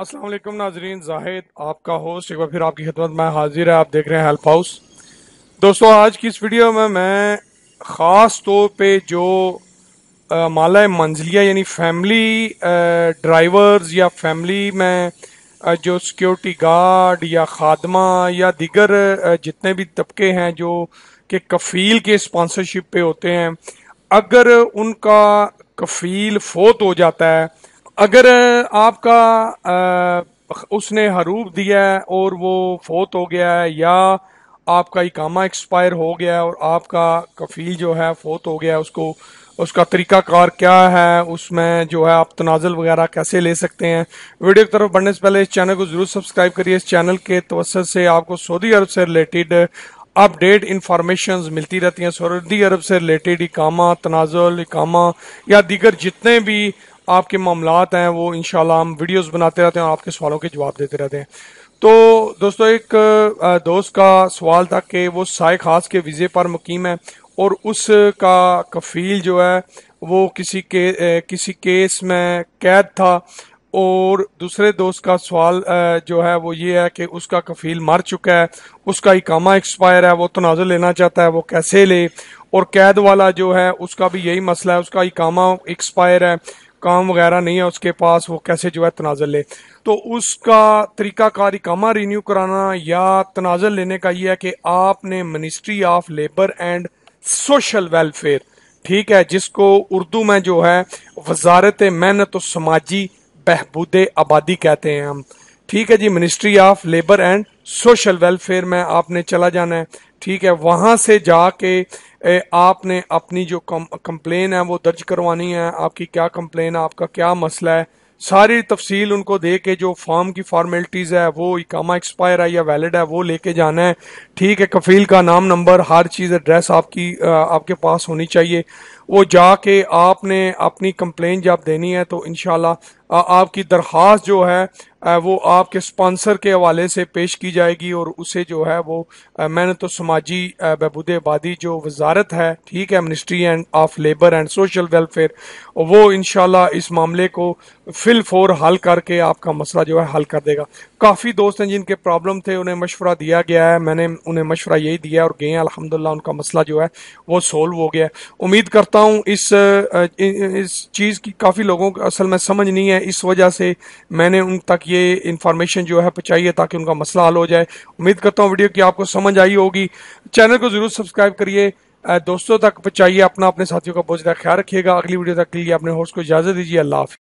असलम नाजरीन जाहिद आपका होस्ट एक बार फिर आपकी खिदमत में हाजिर है आप देख रहे हैं हेल्प हाउस दोस्तों आज की इस वीडियो में मैं ख़ास तौर पे जो आ, माला मंजिलिया यानी फैमिली ड्राइवर्स या फैमिली में आ, जो सिक्योरिटी गार्ड या खादमा या दिगर आ, जितने भी तबके हैं जो कि कफ़ील के स्पॉन्सरशिप पे होते हैं अगर उनका कफ़ील फोत हो जाता है अगर आपका आ, उसने हरूब दिया है और वो फोत हो गया है या आपका इकामा एक्सपायर हो गया है और आपका कफील जो है फोत हो गया है उसको उसका कार क्या है उसमें जो है आप तनाजल वगैरह कैसे ले सकते हैं वीडियो की तरफ बढ़ने से पहले इस चैनल को ज़रूर सब्सक्राइब करिए इस चैनल के तवसत से आपको सऊदी अरब से रिलेटेड अपडेट इंफॉर्मेशन मिलती रहती हैं सऊदी अरब से रिलेटेड इकामा तनाजल इकामा या दीगर जितने भी आपके मामला हैं वो इन हम वीडियोज़ बनाते रहते हैं और आपके सवालों के जवाब देते रहते हैं तो दोस्तों एक दोस्त का सवाल था कि वो साय खास के वीज़े पर मुकीम है और उसका कफील जो है वो किसी के किसी केस में कैद था और दूसरे दोस्त का सवाल जो है वो ये है कि उसका कफील मर चुका है उसका इकामा एक्सपायर है वो तनाज़ लेना चाहता है वो कैसे ले और कैद वाला जो है उसका भी यही मसला है उसका इकामा एक्सपायर है काम वगैरह नहीं है उसके पास वो कैसे जो है तनाजल ले तो उसका तरीकाकार इकामा रिन्यू कराना या तनाजल लेने का ये है कि आपने ministry of labour and social welfare ठीक है जिसको उर्दू में जो है वजारत मेहनत तो समाजी बहबूद आबादी कहते हैं हम ठीक है जी ministry of labour and social welfare में आपने चला जाना है ठीक है वहाँ से जाके आपने अपनी जो कंप्लेन है वो दर्ज करवानी है आपकी क्या कंप्लेन है आपका क्या मसला है सारी तफसील उनको दे के जो फॉर्म की फॉर्मेलिटीज़ है वो इकामा एक्सपायर है या वैलिड है वो लेके जाना है ठीक है कफील का नाम नंबर हर चीज़ एड्रेस आपकी आपके पास होनी चाहिए वो जाके आपने अपनी कंप्लेन जब देनी है तो इन आपकी दरख्वास्त जो है वो आपके स्पॉन्सर के हवाले से पेश की जाएगी और उसे जो है वो मैंने तो समाजी बहबूद आबादी जो वजारत है ठीक है ministry and of labour and social welfare वो इन इस मामले को फिल फोर हल करके आपका मसला जो है हल कर देगा काफ़ी दोस्त हैं जिनके प्रॉब्लम थे उन्हें मशवरा दिया गया है मैंने उन्हें मशवरा यही दिया और गए हैं अलहमदिल्ला उनका मसला जो है वो सोल्व हो गया उम्मीद करता समझता हूँ इस इस चीज़ की काफ़ी लोगों को असल में समझ नहीं है इस वजह से मैंने उन तक ये इन्फॉर्मेशन जो है पहुँचाई है ताकि उनका मसला हल हो जाए उम्मीद करता हूँ वीडियो की आपको समझ आई होगी चैनल को ज़रूर सब्सक्राइब करिए दोस्तों तक पहुँचाइए अपना अपने साथियों का बहुत ज़्यादा ख्याल रखिएगा अगली वीडियो तक के लिए अपने होस्ट को इजाज़त दीजिए अल्लाह हाफि